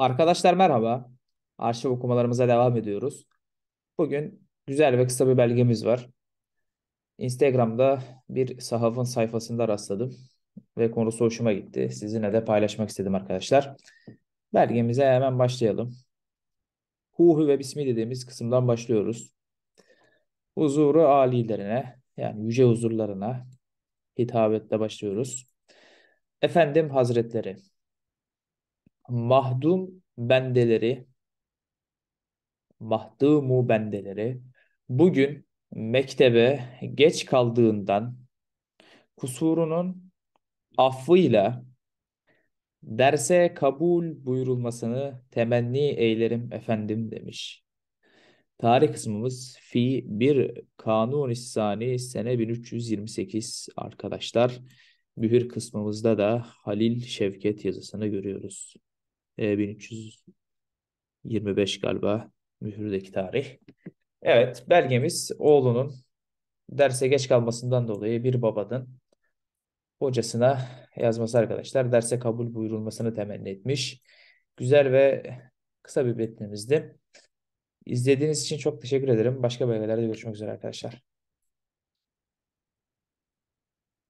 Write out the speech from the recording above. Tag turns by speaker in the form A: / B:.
A: Arkadaşlar merhaba. Arşiv okumalarımıza devam ediyoruz. Bugün güzel ve kısa bir belgemiz var. Instagram'da bir sahafın sayfasında rastladım ve konusu hoşuma gitti. Sizinle de paylaşmak istedim arkadaşlar. Belgemize hemen başlayalım. Huhu ve Bismi dediğimiz kısımdan başlıyoruz. Huzuru alilerine yani yüce huzurlarına hitabetle başlıyoruz. Efendim Hazretleri mahdum bendeleri mahdumu bendeleri bugün mektebe geç kaldığından kusurunun affıyla derse kabul buyurulmasını temenni eylerim efendim demiş. Tarih kısmımız fi bir Kanun İhsani sene 1328 arkadaşlar. Mühür kısmımızda da Halil Şevket yazısını görüyoruz. E, ee, 1325 galiba mühürdeki tarih. Evet belgemiz oğlunun derse geç kalmasından dolayı bir babanın hocasına yazması arkadaşlar. Derse kabul buyurulmasını temenni etmiş. Güzel ve kısa bir metnimizdi. İzlediğiniz için çok teşekkür ederim. Başka belgelerde görüşmek üzere arkadaşlar.